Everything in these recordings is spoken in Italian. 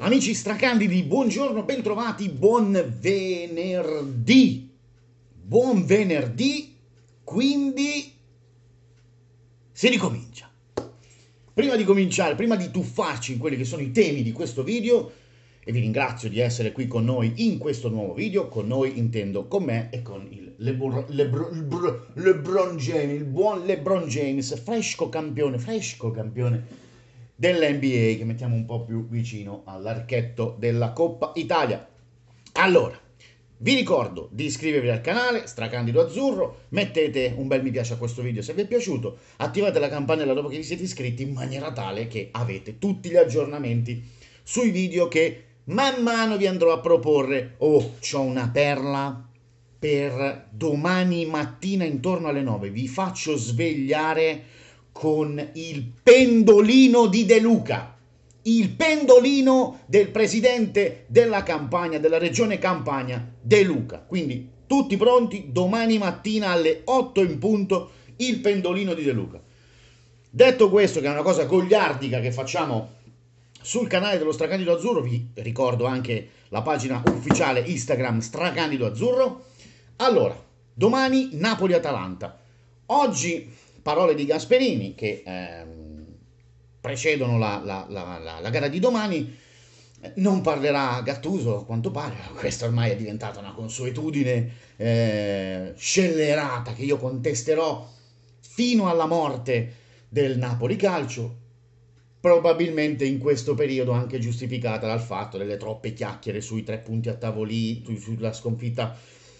Amici stracandidi, buongiorno, bentrovati, buon venerdì. Buon venerdì, quindi si ricomincia. Prima di cominciare, prima di tuffarci in quelli che sono i temi di questo video, e vi ringrazio di essere qui con noi in questo nuovo video, con noi intendo con me e con il Lebr- Lebr- Lebr- LeBron James, il buon LeBron James, fresco campione, fresco campione dell'NBA che mettiamo un po' più vicino all'archetto della Coppa Italia. Allora, vi ricordo di iscrivervi al canale Stracandido Azzurro, mettete un bel mi piace a questo video se vi è piaciuto, attivate la campanella dopo che vi siete iscritti in maniera tale che avete tutti gli aggiornamenti sui video che man mano vi andrò a proporre. Oh, c'ho una perla per domani mattina intorno alle 9, vi faccio svegliare con il pendolino di De Luca, il pendolino del presidente della campagna, della regione campagna De Luca. Quindi tutti pronti domani mattina alle 8 in punto il pendolino di De Luca. Detto questo, che è una cosa gogliardica che facciamo sul canale dello Stracandido Azzurro, vi ricordo anche la pagina ufficiale Instagram Stracandido Azzurro. Allora, domani Napoli-Atalanta. Oggi parole di Gasperini che ehm, precedono la, la, la, la, gara di domani. Non parlerà Gattuso, a quanto pare, questa ormai è diventata una consuetudine eh, scellerata che io contesterò fino alla morte del Napoli Calcio, probabilmente in questo periodo anche giustificata dal fatto delle troppe chiacchiere sui tre punti a tavolino, sulla sconfitta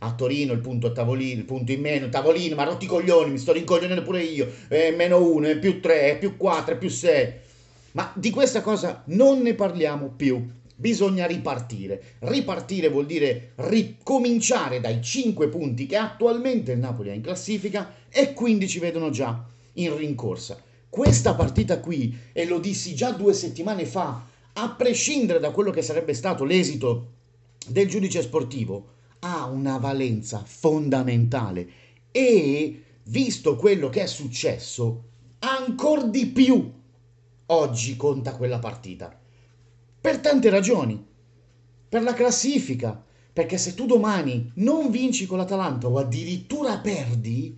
a Torino il punto a tavolino, il punto in meno, tavolino, ma rotti i coglioni, mi sto rincoglionendo pure io, eh, meno 1, eh, più 3, eh, più 4, eh, più 6. Ma di questa cosa non ne parliamo più. Bisogna ripartire. Ripartire vuol dire ricominciare dai 5 punti che attualmente il Napoli ha in classifica e quindi ci vedono già in rincorsa. Questa partita qui, e lo dissi già due settimane fa, a prescindere da quello che sarebbe stato l'esito del giudice sportivo, ha una valenza fondamentale e, visto quello che è successo, ancora di più oggi conta quella partita. Per tante ragioni. Per la classifica, perché se tu domani non vinci con l'Atalanta o addirittura perdi,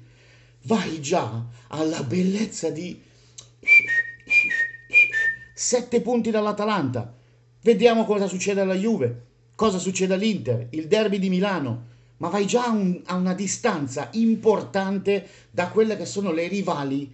vai già alla bellezza di 7 punti dall'Atalanta. Vediamo cosa succede alla Juve cosa succede all'Inter, il derby di Milano, ma vai già a, un, a una distanza importante da quelle che sono le rivali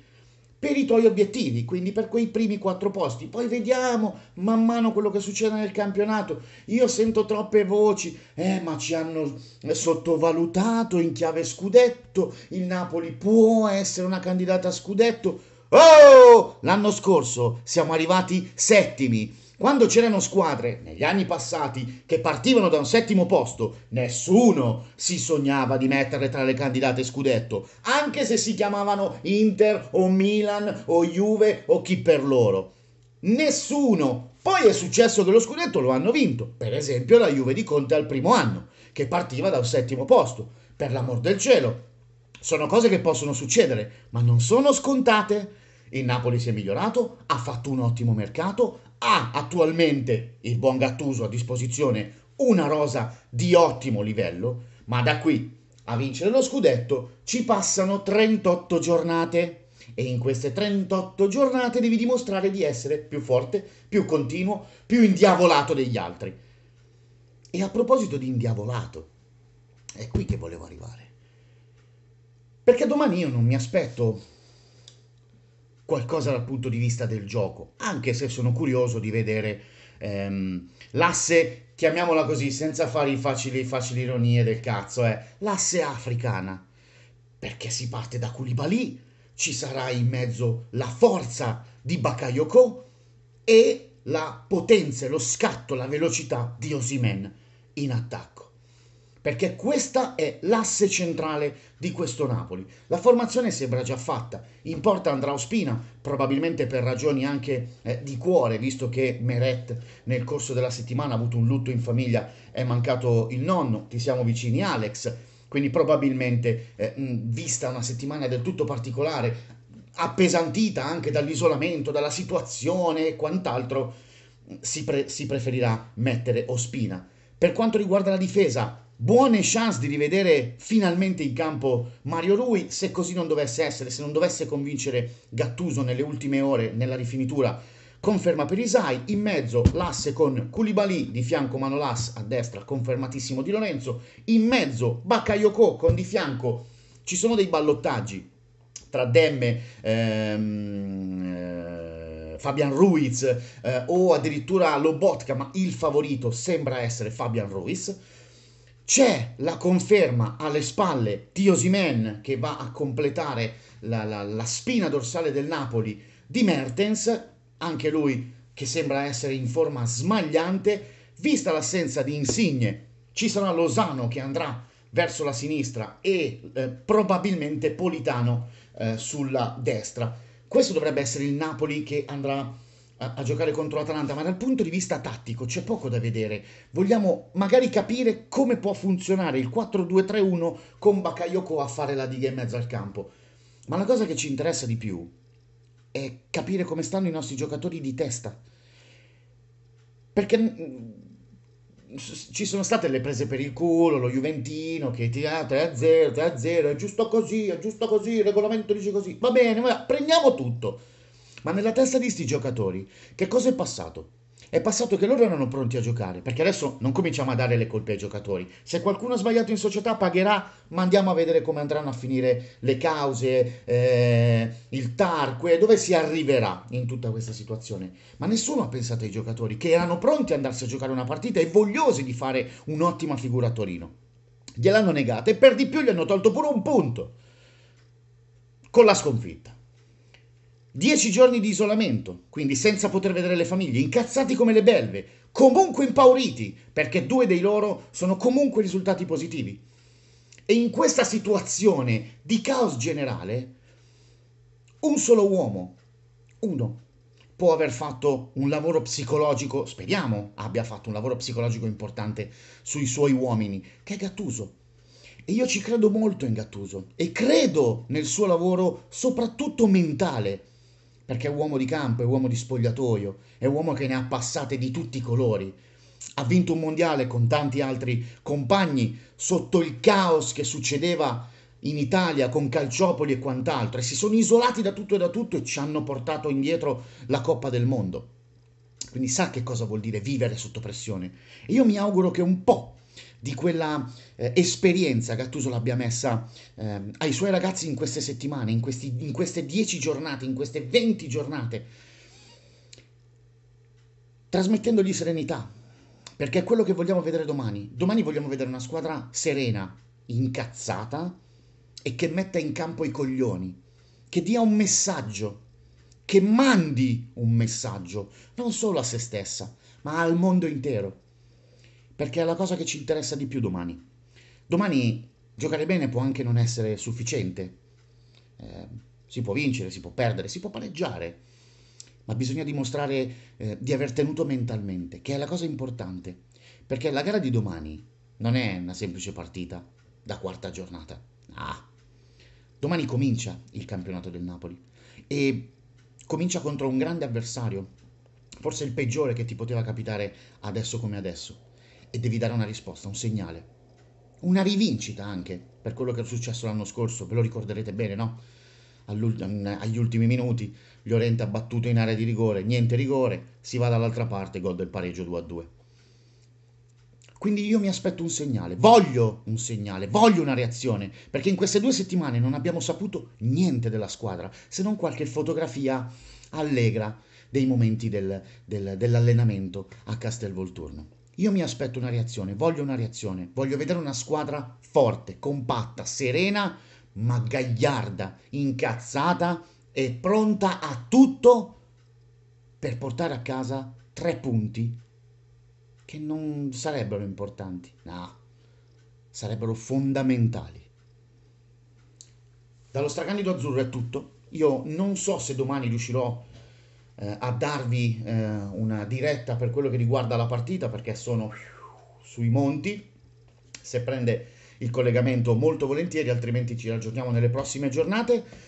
per i tuoi obiettivi, quindi per quei primi quattro posti. Poi vediamo man mano quello che succede nel campionato. Io sento troppe voci, eh, ma ci hanno eh, sottovalutato in chiave scudetto. Il Napoli può essere una candidata a scudetto. Oh! L'anno scorso siamo arrivati settimi quando c'erano squadre, negli anni passati, che partivano da un settimo posto, nessuno si sognava di metterle tra le candidate scudetto, anche se si chiamavano Inter o Milan o Juve o chi per loro. Nessuno. Poi è successo che lo scudetto lo hanno vinto, per esempio la Juve di Conte al primo anno, che partiva da un settimo posto. Per l'amor del cielo. Sono cose che possono succedere, ma non sono scontate. Il Napoli si è migliorato, ha fatto un ottimo mercato, ha attualmente il buon Gattuso a disposizione una rosa di ottimo livello, ma da qui a vincere lo scudetto ci passano 38 giornate e in queste 38 giornate devi dimostrare di essere più forte, più continuo, più indiavolato degli altri. E a proposito di indiavolato, è qui che volevo arrivare. Perché domani io non mi aspetto qualcosa dal punto di vista del gioco, anche se sono curioso di vedere ehm, l'asse, chiamiamola così, senza fare i facili, facili ironie del cazzo, eh, l'asse africana, perché si parte da Koulibaly, ci sarà in mezzo la forza di Bakayoko e la potenza, lo scatto, la velocità di Osimen in attacco perché questa è l'asse centrale di questo Napoli. La formazione sembra già fatta, in porta andrà Ospina, probabilmente per ragioni anche eh, di cuore, visto che Meret nel corso della settimana ha avuto un lutto in famiglia, è mancato il nonno, ti siamo vicini Alex, quindi probabilmente eh, vista una settimana del tutto particolare, appesantita anche dall'isolamento, dalla situazione e quant'altro, si, pre- si preferirà mettere Ospina. Per quanto riguarda la difesa, buone chance di rivedere finalmente in campo Mario Rui, se così non dovesse essere, se non dovesse convincere Gattuso nelle ultime ore, nella rifinitura, conferma per Isai, in mezzo l'asse con Koulibaly, di fianco Manolas, a destra confermatissimo di Lorenzo, in mezzo Bakayoko con di fianco, ci sono dei ballottaggi tra Demme, ehm, eh, Fabian Ruiz eh, o addirittura Lobotka, ma il favorito sembra essere Fabian Ruiz c'è la conferma alle spalle di Osimen che va a completare la, la, la spina dorsale del Napoli di Mertens, anche lui che sembra essere in forma smagliante, vista l'assenza di Insigne, ci sarà Lozano che andrà verso la sinistra e eh, probabilmente Politano eh, sulla destra. Questo dovrebbe essere il Napoli che andrà a, giocare contro l'Atalanta, ma dal punto di vista tattico c'è poco da vedere. Vogliamo magari capire come può funzionare il 4-2-3-1 con Bakayoko a fare la diga in mezzo al campo. Ma la cosa che ci interessa di più è capire come stanno i nostri giocatori di testa. Perché mm, ci sono state le prese per il culo, lo Juventino che ti ha 3 0, 3 0, è giusto così, è giusto così, il regolamento dice così, va bene, va, prendiamo tutto. Ma nella testa di sti giocatori, che cosa è passato? È passato che loro erano pronti a giocare, perché adesso non cominciamo a dare le colpe ai giocatori. Se qualcuno ha sbagliato in società pagherà, ma andiamo a vedere come andranno a finire le cause, eh, il TARQUE, dove si arriverà in tutta questa situazione. Ma nessuno ha pensato ai giocatori che erano pronti ad andarsi a giocare una partita e vogliosi di fare un'ottima figura a Torino. Gliel'hanno negata e per di più gli hanno tolto pure un punto con la sconfitta. Dieci giorni di isolamento, quindi senza poter vedere le famiglie, incazzati come le belve, comunque impauriti, perché due dei loro sono comunque risultati positivi. E in questa situazione di caos generale, un solo uomo, uno, può aver fatto un lavoro psicologico, speriamo abbia fatto un lavoro psicologico importante sui suoi uomini, che è Gattuso. E io ci credo molto in Gattuso e credo nel suo lavoro soprattutto mentale perché è uomo di campo, è uomo di spogliatoio, è uomo che ne ha passate di tutti i colori. Ha vinto un mondiale con tanti altri compagni sotto il caos che succedeva in Italia con Calciopoli e quant'altro e si sono isolati da tutto e da tutto e ci hanno portato indietro la Coppa del Mondo. Quindi sa che cosa vuol dire vivere sotto pressione. E io mi auguro che un po' di quella eh, esperienza Gattuso l'abbia messa eh, ai suoi ragazzi in queste settimane, in, questi, in queste 10 giornate, in queste 20 giornate, trasmettendogli serenità, perché è quello che vogliamo vedere domani. Domani vogliamo vedere una squadra serena, incazzata e che metta in campo i coglioni, che dia un messaggio, che mandi un messaggio, non solo a se stessa, ma al mondo intero perché è la cosa che ci interessa di più domani. Domani giocare bene può anche non essere sufficiente, eh, si può vincere, si può perdere, si può pareggiare, ma bisogna dimostrare eh, di aver tenuto mentalmente, che è la cosa importante, perché la gara di domani non è una semplice partita da quarta giornata. Ah. Domani comincia il campionato del Napoli e comincia contro un grande avversario, forse il peggiore che ti poteva capitare adesso come adesso e devi dare una risposta, un segnale. Una rivincita anche per quello che è successo l'anno scorso, ve lo ricorderete bene, no? Mm, agli ultimi minuti, Llorente ha battuto in area di rigore, niente rigore, si va dall'altra parte, gol del pareggio 2-2. Quindi io mi aspetto un segnale, voglio un segnale, voglio una reazione, perché in queste due settimane non abbiamo saputo niente della squadra, se non qualche fotografia allegra dei momenti del, del, dell'allenamento a Castelvolturno. Io mi aspetto una reazione, voglio una reazione, voglio vedere una squadra forte, compatta, serena, ma gagliarda, incazzata e pronta a tutto per portare a casa tre punti che non sarebbero importanti, no, sarebbero fondamentali. Dallo stracandido azzurro è tutto. Io non so se domani riuscirò a eh, a darvi eh, una diretta per quello che riguarda la partita perché sono sui monti, se prende il collegamento molto volentieri, altrimenti ci raggiorniamo nelle prossime giornate.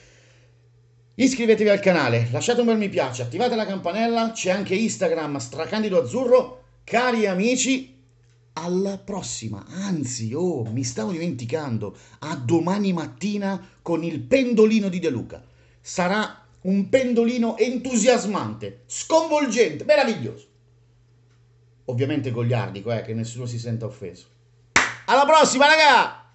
Iscrivetevi al canale, lasciate un bel mi piace, attivate la campanella, c'è anche Instagram Stracandido Azzurro. Cari amici, alla prossima, anzi, oh, mi stavo dimenticando, a domani mattina con il pendolino di De Luca. Sarà un pendolino entusiasmante, sconvolgente, meraviglioso. Ovviamente goliardico, eh, che nessuno si senta offeso. Alla prossima, raga!